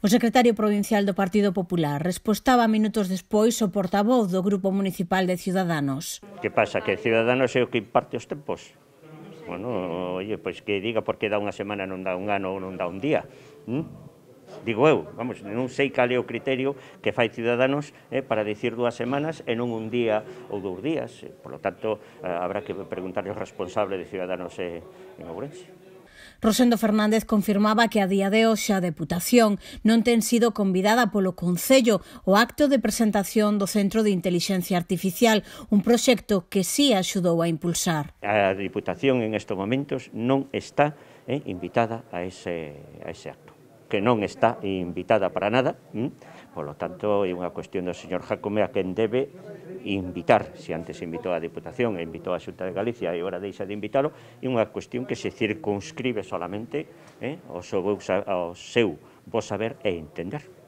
O secretario provincial do Partido Popular respostaba minutos despois o portavoz do Grupo Municipal de Ciudadanos. Que pasa? Que Ciudadanos é o que imparte os tempos? Bueno, oye, pois que diga por que dá unha semana non dá un ano ou non dá un día. ¿Mm? Digo eu, vamos, non sei cal é o criterio que fai Ciudadanos eh, para dicir dúas semanas e non un día ou dous días. Por lo tanto, eh, habrá que preguntarle ao responsable de Ciudadanos eh, en Ourense. Rosendo Fernández confirmaba que a día de hoxe a Deputación non ten sido convidada polo Concello o acto de presentación do Centro de Inteligencia Artificial, un proxecto que sí axudou a impulsar. A Deputación en estes momentos non está eh, invitada a ese, a ese acto que non está invitada para nada, por lo tanto é unha cuestión do señor Jacome a quen debe invitar, se antes invitou a Diputación e invitou a Xunta de Galicia e agora deixa de invitalo, é unha cuestión que se circunscribe solamente eh, ao seu, seu vos saber e entender.